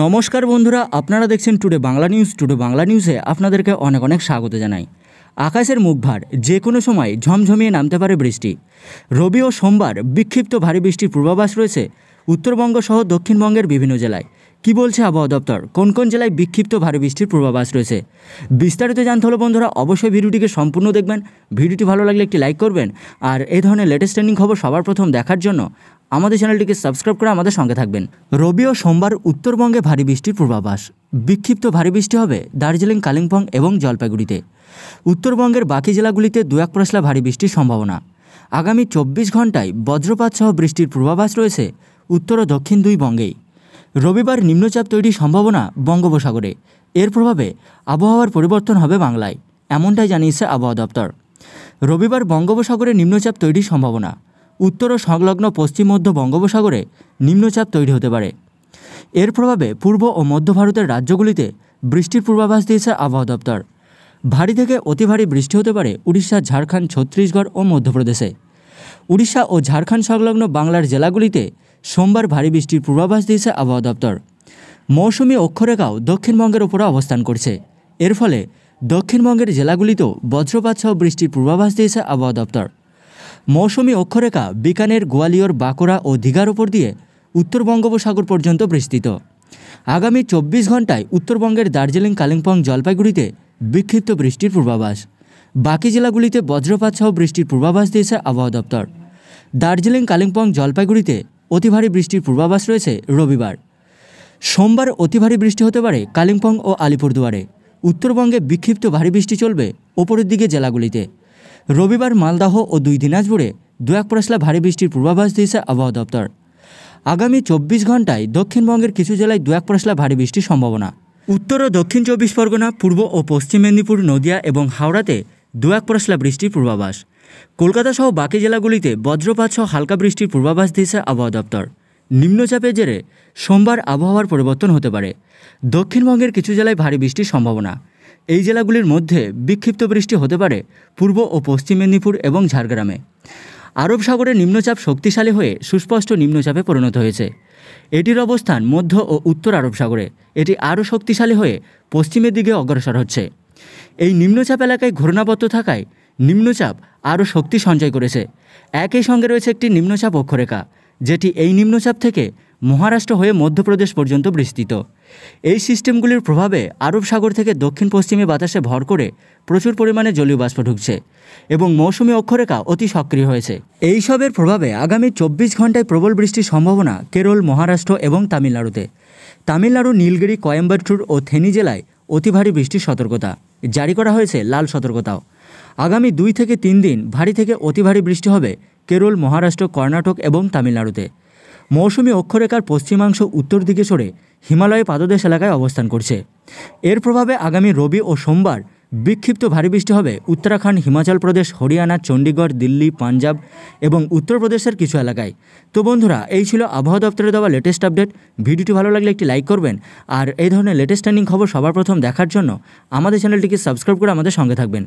নমস্কার বন্ধুরা আপনারা দেখছেন Today Bangla News Today Bangla নিউজে আপনাদেরকে অনেক অনেক স্বাগত জানাই আকাশের মুখভার যে কোনো সময় ঝমঝমিয়ে নামতে পারে বৃষ্টি রবি ও সোমবার বিক্ষিপ্ত ভারী বৃষ্টির পূর্বাভাস রয়েছে উত্তরবঙ্গ সহ দক্ষিণবঙ্গের বিভিন্ন জেলায় কি বলছে আবহাওয়া দপ্তর কোন কোন জেলায় বিক্ষিপ্ত ভারী বৃষ্টির পূর্বাভাস রয়েছে বিস্তারিত জানতে হলো বন্ধুরা অবশ্যই ভিডিওটিকে সম্পূর্ণ দেখবেন ভিডিওটি ভালো লাগলে একটি লাইক করবেন আর এই ধরনের লেটেস্ট ট্রেন্ডিং খবর সবার প্রথম দেখার জন্য আমাদের চ্যানেলটিকে সাবস্ক্রাইব করে আমাদের সঙ্গে থাকবেন রবি ও সোমবার উত্তরবঙ্গে ভারী বৃষ্টির পূর্বাভাস বিক্ষিপ্ত ভারী বৃষ্টি হবে দার্জিলিং কালিম্পং এবং জলপাইগুড়িতে উত্তরবঙ্গের বাকি জেলাগুলিতে দু এক পশলা ভারী বৃষ্টির সম্ভাবনা আগামী চব্বিশ ঘন্টায় বজ্রপাত সহ বৃষ্টির পূর্বাভাস রয়েছে উত্তর ও দক্ষিণ দুই বঙ্গেই রবিবার নিম্নচাপ তৈরির সম্ভাবনা বঙ্গোপসাগরে এর প্রভাবে আবহাওয়ার পরিবর্তন হবে বাংলায় এমনটাই জানিয়েছে আবহাওয়া দপ্তর রবিবার বঙ্গোপসাগরে নিম্নচাপ তৈরির সম্ভাবনা উত্তর ও সংলগ্ন পশ্চিম মধ্য বঙ্গোপসাগরে নিম্নচাপ তৈরি হতে পারে এর প্রভাবে পূর্ব ও মধ্য ভারতের রাজ্যগুলিতে বৃষ্টির পূর্বাভাস দিয়েছে আবহাওয়া দপ্তর ভারী থেকে অতি ভারী বৃষ্টি হতে পারে উড়িষ্যা ঝাড়খণ্ড ছত্তিশগড় ও মধ্যপ্রদেশে উড়িষ্যা ও ঝাড়খণ্ড সংলগ্ন বাংলার জেলাগুলিতে সোমবার ভারী বৃষ্টির পূর্বাভাস দিয়েছে আবহাওয়া দপ্তর মৌসুমি অক্ষরেখাও দক্ষিণবঙ্গের ওপরে অবস্থান করছে এর ফলে দক্ষিণবঙ্গের জেলাগুলিতেও বজ্রপাত সহ বৃষ্টির পূর্বাভাস দিয়েছে আবহাওয়া দপ্তর মৌসুমি অক্ষরেখা বিকানের গোয়ালিয়র বাঁকুড়া ও দীঘার ওপর দিয়ে উত্তর বঙ্গোপসাগর পর্যন্ত বিস্তৃত আগামী চব্বিশ ঘন্টায় উত্তরবঙ্গের দার্জিলিং কালিম্পং জলপাইগুড়িতে বিক্ষিপ্ত বৃষ্টির পূর্বাভাস বাকি জেলাগুলিতে বজ্রপাত সহ বৃষ্টির পূর্বাভাস দিয়েছে আবহাওয়া দপ্তর দার্জিলিং কালিম্পং জলপাইগুড়িতে অতিভারী বৃষ্টির পূর্বাভাস রয়েছে রবিবার সোমবার অতিভারী বৃষ্টি হতে পারে কালিম্পং ও আলিপুরদুয়ারে উত্তরবঙ্গে বিক্ষিপ্ত ভারী বৃষ্টি চলবে ওপরের দিকে জেলাগুলিতে রবিবার মালদাহ ও দুই দিনাজপুরে দু এক পশলা ভারী বৃষ্টির পূর্বাভাস দিয়েছে আবহাওয়া দপ্তর আগামী চব্বিশ ঘন্টায় দক্ষিণবঙ্গের কিছু জেলায় দু এক পশলা ভারী বৃষ্টির সম্ভাবনা উত্তর ও দক্ষিণ চব্বিশ পরগনা পূর্ব ও পশ্চিম মেদিনীপুর নদিয়া এবং হাওড়াতে দু এক পশলা বৃষ্টির পূর্বাভাস কলকাতা সহ বাকি জেলাগুলিতে বজ্রপাত সহ হালকা বৃষ্টির পূর্বাভাস দিয়েছে আবহাওয়া দপ্তর নিম্নচাপের জেরে সোমবার আবহাওয়ার পরিবর্তন হতে পারে দক্ষিণবঙ্গের কিছু জেলায় ভারী বৃষ্টির সম্ভাবনা এই জেলাগুলির মধ্যে বিক্ষিপ্ত বৃষ্টি হতে পারে পূর্ব ও পশ্চিম মেদিনীপুর এবং ঝাড়গ্রামে আরব সাগরে নিম্নচাপ শক্তিশালী হয়ে সুস্পষ্ট নিম্নচাপে পরিণত হয়েছে এটির অবস্থান মধ্য ও উত্তর আরব সাগরে এটি আরও শক্তিশালী হয়ে পশ্চিমের দিকে অগ্রসর হচ্ছে এই নিম্নচাপ এলাকায় ঘূর্ণাবদ্ধ থাকায় নিম্নচাপ আরও শক্তি সঞ্চয় করেছে একই সঙ্গে রয়েছে একটি নিম্নচাপ অক্ষরেখা যেটি এই নিম্নচাপ থেকে মহারাষ্ট্র হয়ে মধ্যপ্রদেশ পর্যন্ত বিস্তৃত এই সিস্টেমগুলির প্রভাবে আরব সাগর থেকে দক্ষিণ পশ্চিমে বাতাসে ভর করে প্রচুর পরিমাণে জলীয় বাষ্প ঢুকছে এবং মৌসুমি অক্ষরেখা অতি সক্রিয় হয়েছে এইসবের প্রভাবে আগামী চব্বিশ ঘন্টায় প্রবল বৃষ্টির সম্ভাবনা কেরল মহারাষ্ট্র এবং তামিলনাড়ুতে তামিলনাড়ু নীলগিরি কয়েম্বাটুর ও থেনি জেলায় অতি ভারী বৃষ্টির সতর্কতা জারি করা হয়েছে লাল সতর্কতাও আগামী দুই থেকে তিন দিন ভারী থেকে অতি ভারী বৃষ্টি হবে কেরল মহারাষ্ট্র কর্ণাটক এবং তামিলনাড়ুতে মৌসুমি অক্ষরেখার পশ্চিমাংশ উত্তর দিকে সরে হিমালয় পাদদেশ এলাকায় অবস্থান করছে এর প্রভাবে আগামী রবি ও সোমবার বিক্ষিপ্ত ভারী বৃষ্টি হবে উত্তরাখণ্ড হিমাচল প্রদেশ হরিয়ানা চণ্ডীগড় দিল্লি পাঞ্জাব এবং উত্তরপ্রদেশের কিছু এলাকায় তো বন্ধুরা এই ছিল আবহাওয়া দপ্তরে দেওয়া লেটেস্ট আপডেট ভিডিওটি ভালো লাগলে একটি লাইক করবেন আর এই ধরনের লেটেস্ট ট্রেন্ডিং খবর সবার প্রথম দেখার জন্য আমাদের চ্যানেলটিকে সাবস্ক্রাইব করে আমাদের সঙ্গে থাকবেন